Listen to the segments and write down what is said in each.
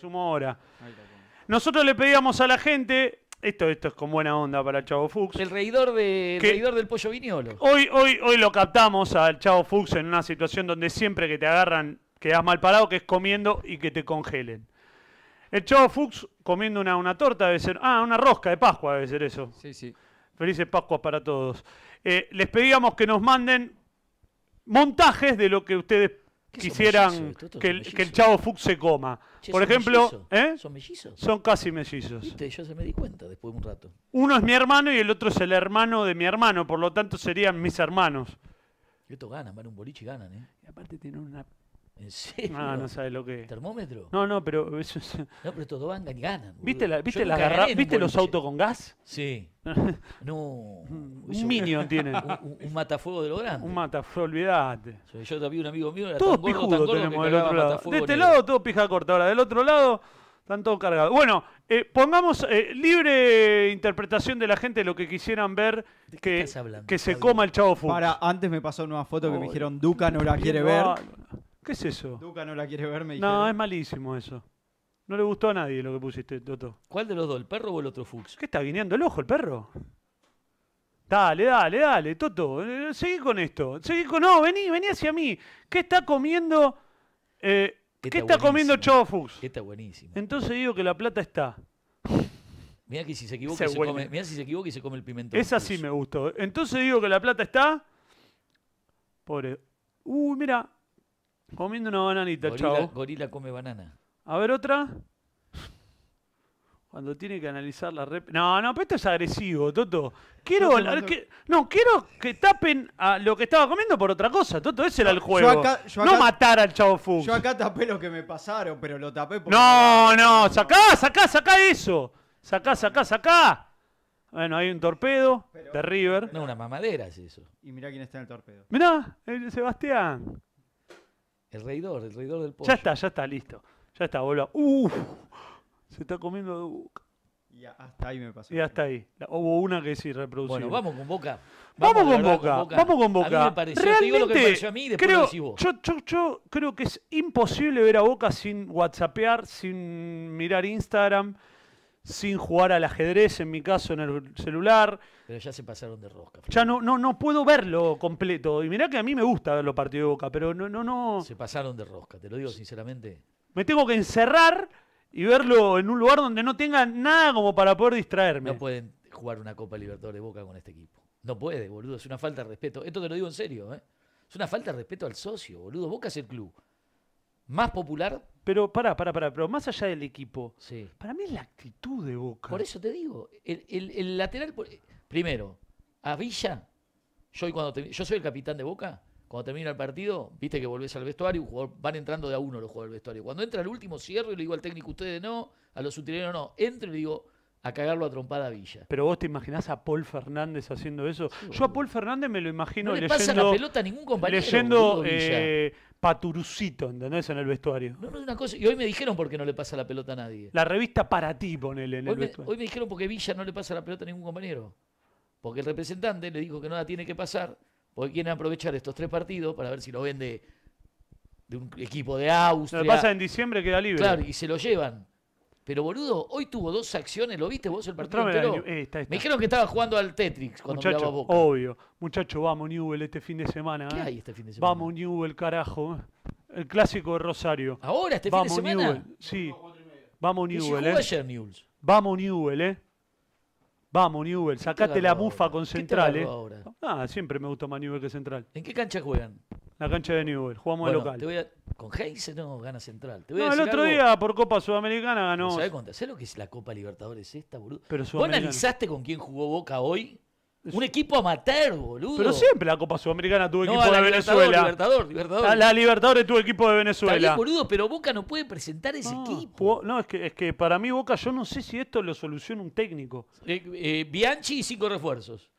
...sumo ahora. Nosotros le pedíamos a la gente, esto, esto es con buena onda para Chavo Fuchs. El reidor, de, el reidor del pollo viñolo. Hoy, hoy, hoy lo captamos al Chavo Fuchs en una situación donde siempre que te agarran quedas mal parado, que es comiendo y que te congelen. El Chavo Fuchs comiendo una, torta debe ser. Ah, una rosca de Pascua debe ser eso. Sí, sí. Felices Pascuas para todos. Eh, les pedíamos que nos manden montajes de lo que ustedes quisieran eh, que el, que, el, chavo Fuchs se coma. Por ejemplo, ¿eh? ¿son mellizos? Son casi mellizos. ¿Viste? Yo se me di cuenta después de un rato. Uno es mi hermano y el otro es el hermano de mi hermano, por lo tanto serían mis hermanos. Y Estos ganan, van a un boliche y ganan, ¿eh? Y aparte tienen una ¿En ah, serio? No, no sabes lo que. ¿Termómetro? No, no, pero. Eso No, pero estos dos andan y ganan. ¿Viste, viste, los autos con gas? Sí. no. Un minion tienen. Un, matafuego de lo grande. Un matafuego, olvídate yo también, un amigo mío. Era todos tan gordo, del otro lado. De este lado, todo pija corta. Ahora, del otro lado. Están todos cargados. Bueno, eh, pongamos eh, libre interpretación de la gente lo que quisieran ver que, que se coma el chavo Fuchs. antes me pasó una foto que me dijeron Duca no la quiere ver. ¿Qué es eso? Duca no la quiere ver, me No, es malísimo eso. No le gustó a nadie lo que pusiste, Toto. ¿Cuál de los dos, el perro o el otro Fuchs? ¿Qué está guineando el ojo el perro? Dale, dale, dale, Toto. Eh, seguí con esto. Seguí con. No, vení, vení hacia mí. ¿Qué está comiendo? Eh, este ¿Qué Está comiendo buenísimo. Fuchs? Este buenísimo. Entonces digo que la plata está. Mira que si se equivoca, y se come, si se equivoca y se come el pimentón. Esa sí me gustó. Entonces digo que la plata está. Pobre. Uy, mira, Comiendo una bananita, chavo. Gorila come banana. A ver otra. Cuando tiene que analizar la rep. No, no, pero esto es agresivo, Toto. Quiero. No, que, quiero que tapen a lo que estaba comiendo por otra cosa, Toto. Ese era el juego. no matar al chavo Fuchs. Yo acá tapé lo que me pasaron, pero lo tapé por. No, no, sacá, sacá, sacá eso. Sacá, sacá, sacá. Bueno, hay un torpedo Terrible. de River. no, una mamadera es eso. Y mirá quién está en el torpedo. Mirá, el Sebastián. El reidor, el reidor del pollo. Ya está, ya está, listo. Ya está, boludo. ¡Uf! Se está comiendo de boca. Y hasta ahí me pasó. Y hasta ahí. hubo una que sí reprodujo. Bueno, vamos con Boca. Vamos, con, boca, Vamos con Boca. A mí me pareció, Realmente, digo lo que me pareció a mí después creo, vos. Yo, yo, creo que es imposible ver a Boca sin whatsappear, sin mirar Instagram sin jugar al ajedrez, en mi caso en el celular. Pero ya se pasaron de rosca. Ya no, no, no puedo verlo completo. Y mirá que a mí me gusta ver los partidos de Boca, pero no, no, no. Se pasaron de rosca, te lo digo sinceramente. Me tengo que encerrar y verlo en un lugar donde no tenga nada como para poder distraerme. No pueden jugar una Copa Libertadores de Boca con este equipo. No puede, boludo. Es una falta de respeto. Esto te lo digo en serio, ¿eh? Es una falta de respeto al socio, boludo. Boca es el club más popular. Pero pará, pará, pará, pero más allá del equipo, sí. para mí es la actitud de Boca. Por eso te digo, el, el, lateral, primero, a Villa, yo, cuando yo soy el capitán de Boca, cuando termina el partido, viste que volvés al vestuario, van entrando de a uno los jugadores del vestuario. Cuando entra el último cierro y le digo al técnico, ustedes no, a los utileros no, entro y le digo, a cagarlo a trompada Villa. Pero vos te imaginás a Paul Fernández haciendo eso. Yo a Paul Fernández me lo imagino no le pasa la pelota a ningún compañero. Leyendo eh, Paturucito, ¿entendés? En el vestuario. No, no una cosa. Y hoy me dijeron por qué no le pasa la pelota a nadie. La revista para ti, ponele en el vestuario. Hoy me dijeron porque Villa no le pasa la pelota a ningún compañero. Porque el representante le dijo que nada tiene que pasar, porque quieren aprovechar estos tres partidos para ver si lo vende de un equipo de Austria. Lo pasa en diciembre queda libre. Claro, y se lo llevan. Pero boludo, hoy tuvo dos acciones, ¿lo viste vos el partido Me dijeron que estaba jugando al Tetris cuando Boca. Obvio. Muchacho, vamos Newell este fin de semana. ¿eh? Este semana? Vamos Newell, carajo. ¿eh? El clásico de Rosario. ¿Ahora, este fin de semana? Sí. Vamos Newell, ¿eh? Vamos Newell, eh. Vamos Newell, sacate la bufa con Central, eh. Ah, siempre me gusta más Newell que Central. ¿En qué cancha juegan? la cancha de Newell. Jugamos de local. Te voy con Heise no gana central. no, el otro día por Copa Sudamericana ganó. Sabes lo que es la Copa Libertadores esta, boludo? Pero ¿Vos analizaste con quién jugó Boca hoy? Un equipo amateur, boludo. Pero siempre la Copa Sudamericana tuvo equipo de Venezuela. Libertador, La, Libertadores tuvo equipo de Venezuela. Está bien, boludo, pero Boca no puede presentar ese equipo. No, es que, es que para mí Boca, yo no sé si esto lo soluciona un técnico. Eh, eh, Bianchi y cinco refuerzos.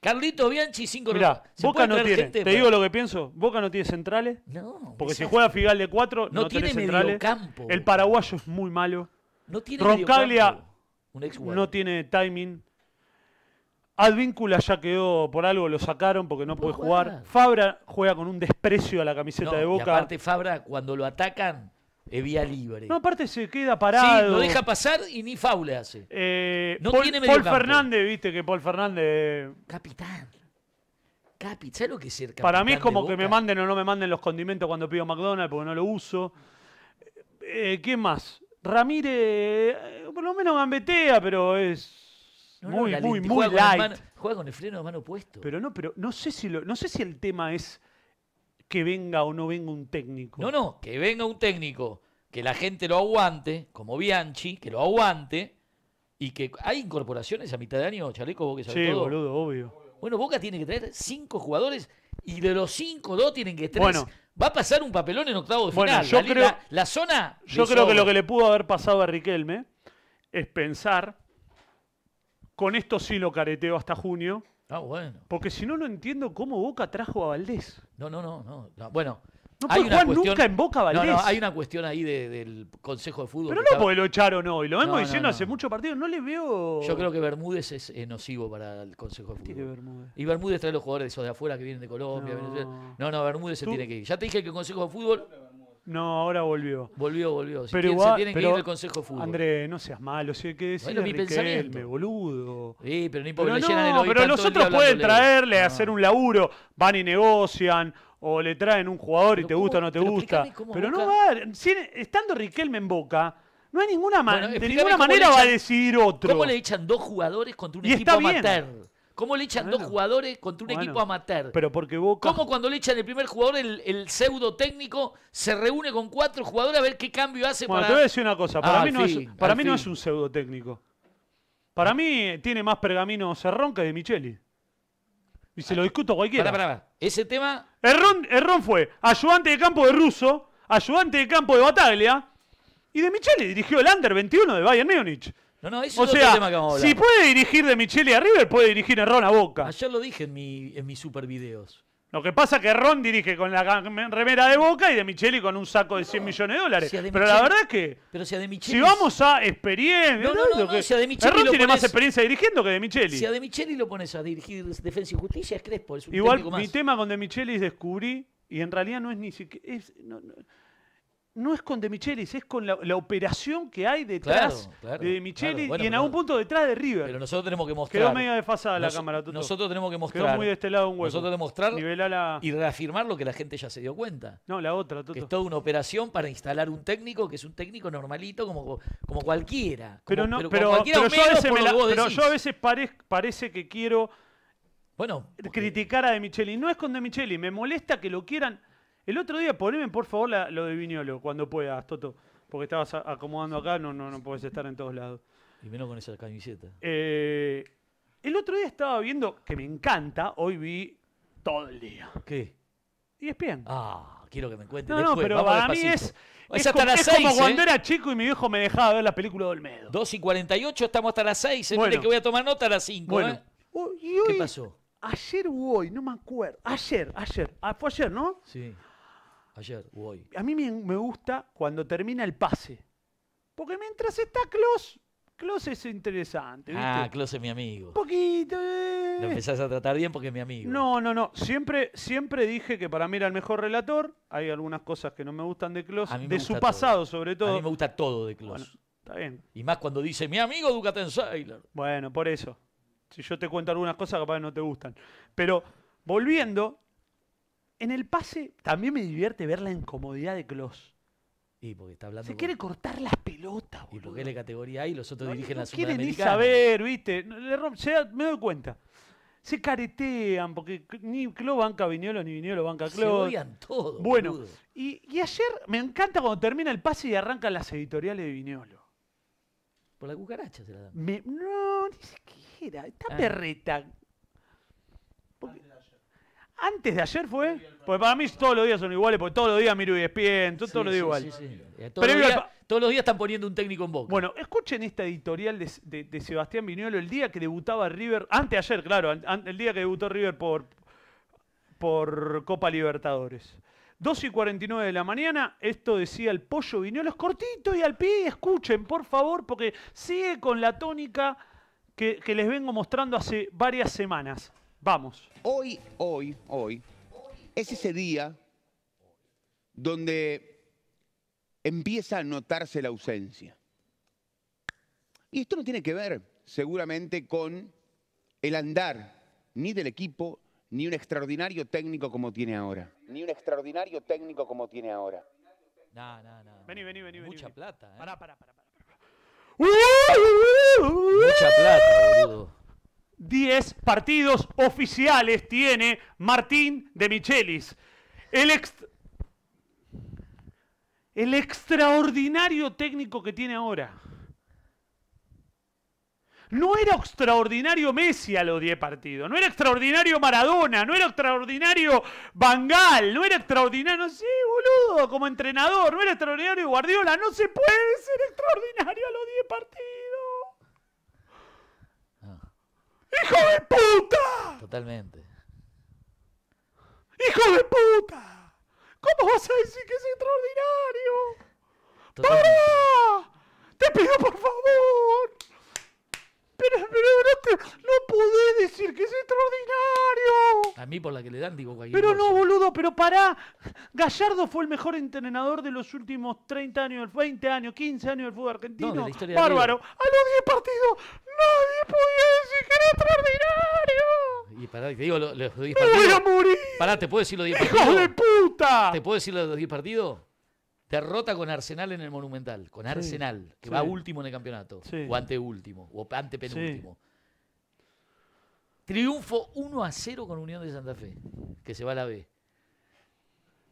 Carlito Bianchi, cinco Mirá, Boca no tiene. te digo lo que pienso. Boca no tiene centrales. No. Porque si juega Figal de 4, no, tiene centrales. El paraguayo es muy malo. No tiene Roncaglia no tiene timing. Advíncula ya quedó por algo, lo sacaron porque no, puede jugar. Fabra juega con un desprecio a la camiseta de Boca. Y aparte, Fabra, cuando lo atacan, es vía libre. No, aparte se queda parado. Sí, lo deja pasar y ni faule hace. Eh, no Paul, Paul Fernández, viste que Paul Fernández. Capitán. Capitán, lo que es capitán? Para mí es como que me manden o no me manden los condimentos cuando pido McDonald's porque no lo uso. Eh, ¿Qué más? Ramírez, eh, por lo menos gambetea, pero es. muy, muy, muy, juega light. juega con el freno de mano puesto. Pero no, pero no sé si lo, no sé si el tema es que venga o no venga un técnico. No, no, que venga un técnico, que la gente lo aguante, como Bianchi, que lo aguante, y que hay incorporaciones a mitad de año, Chaleco, vos que sabés sí, boludo, obvio. Bueno, Boca tiene que traer cinco jugadores y de los cinco, dos tienen que tres. Va a pasar un papelón en octavo de final. Yo la, creo, zona. Yo creo que lo que le pudo haber pasado a Riquelme es pensar, con esto sí lo careteo hasta junio, Ah, bueno. Porque si no, lo entiendo cómo Boca trajo a Valdés. No, no, no. no, Bueno. No hay cuestión... nunca en Boca Valdés. No, no, hay una cuestión ahí de, del Consejo de Fútbol. Pero no porque lo echaron y Lo vengo diciendo hace muchos partidos. No le veo. Yo creo que Bermúdez es eh, nocivo para el Consejo de Fútbol. Tiene Bermúdez? Y Bermúdez trae los jugadores de esos de afuera que vienen de Colombia. No, no, no, Bermúdez se tiene que ir. Ya te dije que el Consejo de Fútbol. No, ahora volvió. Volvió, volvió. Si pero igual, se tienen que ir al Consejo de Fútbol. André, no seas malo. Si hay que decir bueno, mi Riquelme, boludo. Sí, pero ni porque pero llenan Pero nosotros pueden traerle, hacer un laburo. Van y negocian. O le traen un jugador y te gusta o no te gusta. Pero no va. estando Riquelme en Boca, no hay ninguna manera. de ninguna manera va a decidir otro. ¿Cómo le echan dos jugadores contra un y de amateur? ¿Cómo le echan dos jugadores contra un equipo amateur? Pero porque ¿Cómo cuando le echan el primer jugador, el, pseudo técnico se reúne con cuatro jugadores a ver qué cambio hace bueno, para... te voy a decir una cosa. Para, ah, mí, no, es, un pseudo técnico. Para mí eh, tiene más pergamino Cerrón que de Micheli. Y se lo discuto a cualquiera. Ese tema... Errón, Errón fue ayudante de campo de Russo, ayudante de campo de Bataglia, y de Micheli dirigió el Under 21 de Bayern Múnich. No, no, eso es sea, otro tema que vamos a Si puede dirigir de Micheli a River, puede dirigir Ron a Boca. Ayer lo dije en, en mis super Lo que pasa es que Ron dirige con la remera de Boca y de Micheli con un saco de 100 millones de dólares. pero la verdad es que. Pero si, a de si vamos a experiencia. No, no, no, no si Ron tiene más experiencia dirigiendo que de Micheli. Si a de Micheli lo pones a dirigir Defensa y Justicia, es Crespo. Es un Igual, mi tema con de Micheli es descubrí, y en realidad no es ni siquiera. no no es con De Michelis, es con la, operación que hay detrás de, de Michelis y en algún punto detrás de River. Pero nosotros tenemos que mostrar. Quedó medio desfasada la cámara. Nosotros tenemos que mostrar. Quedó muy de este lado un hueco. Nosotros tenemos que mostrar y reafirmar lo que la gente ya se dio cuenta. No, la otra, todo Que es toda una operación para instalar un técnico que es un técnico normalito como, como cualquiera. pero no, yo, a veces pero yo parece que quiero bueno, criticar a De Michelis. No es con De Michelis, me molesta que lo quieran el otro día poneme por favor lo de Viñolo cuando puedas, Toto. Porque estabas acomodando acá, no, no, podés estar en todos lados. Y menos con esa camiseta. Eh, el otro día estaba viendo, que me encanta, hoy vi todo el día. ¿Qué? Y e es bien. Ah, quiero que me cuentes. No, no, pero para mí es. Es, hasta como, cuando ¿eh? era chico y mi viejo me dejaba ver la película de Olmedo. 2 y 48, estamos hasta las 6. Bueno. que voy a tomar nota a las 5. Bueno. ¿eh? ¿Qué pasó? Ayer o hoy, no me acuerdo. Ayer, ayer. Ah, fue ayer, ¿no? Sí. Ayer o hoy. A mí me gusta cuando termina el pase. Porque mientras está Klaus, Klaus es interesante. Ah, ¿viste? Ah, Klaus es mi amigo. poquito. Eh. Lo empezás a tratar bien porque es mi amigo. No, no, no. Siempre, siempre dije que para mí era el mejor relator. Hay algunas cosas que no me gustan de Klaus. De su pasado, sobre todo. A mí me gusta todo de Klaus. está bien. Y más cuando dice, mi amigo Ducaten Sailor. Bueno, por eso. Si yo te cuento algunas cosas, capaz que no te gustan. Pero volviendo, en el pase también me divierte ver la incomodidad de Klos. Y porque está hablando. Se quiere cortar las pelotas, Y porque es la categoría ahí y los otros dirigen a la quieren ni saber, ¿viste? me doy cuenta. Se caretean porque ni Clo banca Viñolo ni Viñolo banca a Se odian todo. Bueno, y, ayer me encanta cuando termina el pase y arrancan las editoriales de Viñolo. Por la cucaracha se la dan. no, ni siquiera. Está ah. perreta. Antes de ayer fue. Porque para mí todos los días son iguales, porque todos los días miro y e despien, todo lo los igual. todos, los días, están poniendo un técnico en boca. Bueno, escuchen esta editorial de, Sebastián Viñuelo el día que debutaba River, antes de ayer, claro, el día que debutó River por, por Copa Libertadores. 2 y 49 de la mañana, esto decía el pollo Viñuelo, es cortito y al pie, escuchen, por favor, porque sigue con la tónica que, que les vengo mostrando hace varias semanas. Vamos. Hoy, hoy, hoy, es ese día donde empieza a notarse la ausencia. Y esto no tiene que ver seguramente con el andar ni del equipo, ni un extraordinario técnico como tiene ahora. Ni un extraordinario técnico como tiene ahora. No, no, no. Vení, vení, vení. Mucha plata, ¿eh? Pará, pará, pará. Mucha plata, boludo. 10 partidos oficiales tiene Martín de Michelis. El, extraordinario técnico que tiene ahora. No era extraordinario Messi a los 10 partidos, no era extraordinario Maradona, no era extraordinario Bangal, no era extraordinario, sí, boludo, como entrenador, no era extraordinario Guardiola, no se puede ser extraordinario a los 10 partidos. ¡Hijo de puta! Totalmente. ¡Hijo de puta! ¿Cómo vas a decir que es extraordinario? ¡Para! ¡Te pido por favor! Pero, pero no, te, no podés decir que es extraordinario. A mí por la que le dan digo cualquier Pero no, boludo, pero pará. Gallardo fue el mejor entrenador de los últimos 30 años, 20 años, 15 años del fútbol argentino. Bárbaro. a los 10 partidos nadie podía decir que era extraordinario. Y pará, te digo los 10 partidos. voy a morir! Pará, ¿te puedo decir los 10 partidos? de puta! ¿Te puedo decir los 10 partidos? Derrota con Arsenal en el Monumental, con Arsenal, que va último en el campeonato, sí. o anteúltimo, o antepenúltimo. Triunfo 1 a 0 con Unión de Santa Fe, que se va a la B.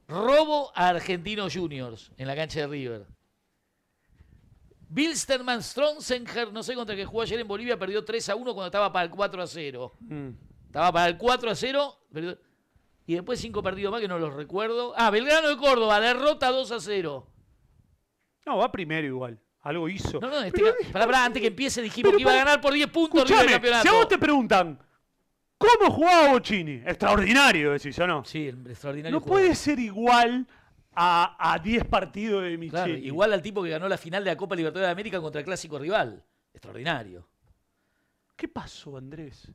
Robo a Argentinos Juniors en la cancha de River. Bilsterman Stronzenger, no sé contra qué jugó ayer en Bolivia, perdió 3 a 1 cuando estaba para el 4 a 0. Mm. Estaba para el 4 a 0 y después 5 partidos más que no los recuerdo. Ah, Belgrano de Córdoba, derrota 2 a 0. No, va primero igual. Algo hizo. No, no, este antes que empiece dijimos que iba a ganar por 10 puntos el campeonato. Si a vos te preguntan, ¿Cómo jugaba Bochini? Extraordinario, decís, ¿o no? Sí, extraordinario. No puede ser igual a 10 partidos de Micheli. igual al tipo que ganó la final de la Copa Libertadores de América contra el clásico rival. Extraordinario. ¿Qué pasó, Andrés?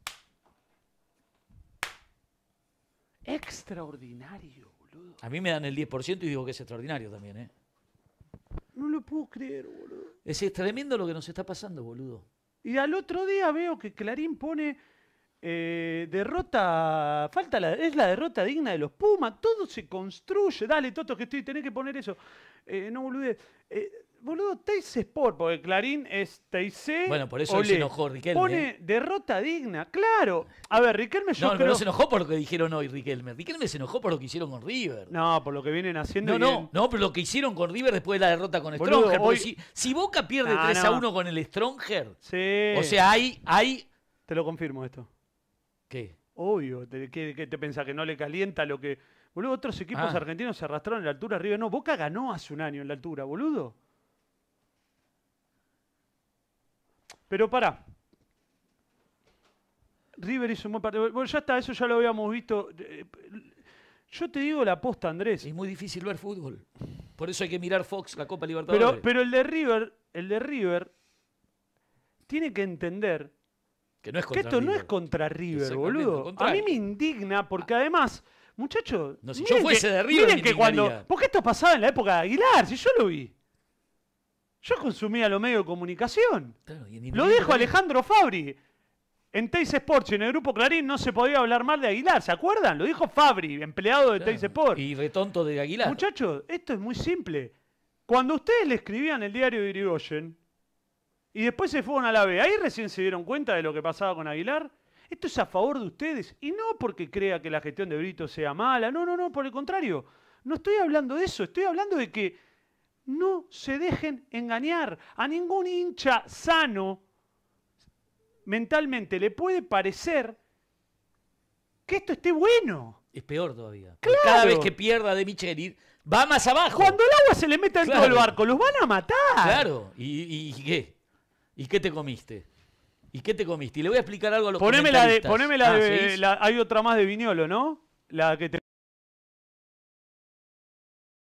Extraordinario, boludo. A mí me dan el 10% y digo que es extraordinario también, ¿eh? No lo puedo creer, boludo. Es tremendo lo que nos está pasando, boludo. Y al otro día veo que Clarín pone eh, derrota, falta es la derrota digna de los Pumas, todo se construye. Dale, Toto, que estoy, tenés que poner eso. Eh, no olvides, eh, boludo, Teise Sport, porque Clarín es Teisé. Bueno, por eso se enojó Riquelme. Pone derrota digna, claro. A ver, Riquelme no, pero no se enojó por lo que dijeron hoy Riquelme. Riquelme se enojó por lo que hicieron con River. No, por lo que vienen haciendo. No, no, no, pero lo que hicieron con River después de la derrota con Stronger. Si, Boca pierde 3 a 1 con el Stronger, sí. o sea, hay, hay. Te lo confirmo esto. ¿Qué? Obvio, ¿qué, te, te, pensás que no le calienta lo que... Boludo, otros equipos ah. argentinos se arrastraron en la altura, River no. Boca ganó hace un año en la altura, boludo. Pero pará. River hizo un buen partido. Bueno, ya está, eso ya lo habíamos visto. Eh, yo te digo la aposta, Andrés. Es muy difícil ver fútbol. Por eso hay que mirar Fox, la Copa Libertadores. Pero, pero el de River, el de River, tiene que entender que, esto no es contra River, boludo. A mí me indigna porque ah. además, muchachos. si yo fuese de River. Miren que cuando. Porque esto pasaba en la época de Aguilar, si yo lo vi. Yo consumía los medios de comunicación. lo dijo Alejandro Fabri. En Teis Sports y en el grupo Clarín no se podía hablar mal de Aguilar, ¿se acuerdan? Lo dijo Fabri, empleado de claro, Teis Sports. Y retonto de Aguilar. Muchachos, esto es muy simple. Cuando ustedes le escribían el diario de Irigoyen, y después se fueron a la B. Ahí recién se dieron cuenta de lo que pasaba con Aguilar. Esto es a favor de ustedes y no porque crea que la gestión de Brito sea mala. No, no, no, por el contrario. No estoy hablando de eso, estoy hablando de que no se dejen engañar. A ningún hincha sano mentalmente le puede parecer que esto esté bueno. Es peor todavía. Claro. Cada vez que pierda de Micheli, va más abajo. Cuando el agua se le meta dentro del barco, los van a matar. Claro. y qué? ¿Y qué te comiste? ¿Y qué te comiste? Y le voy a explicar algo a los poneme La de, poneme la ah, de... la, hay otra más de Viñolo, ¿no? La que te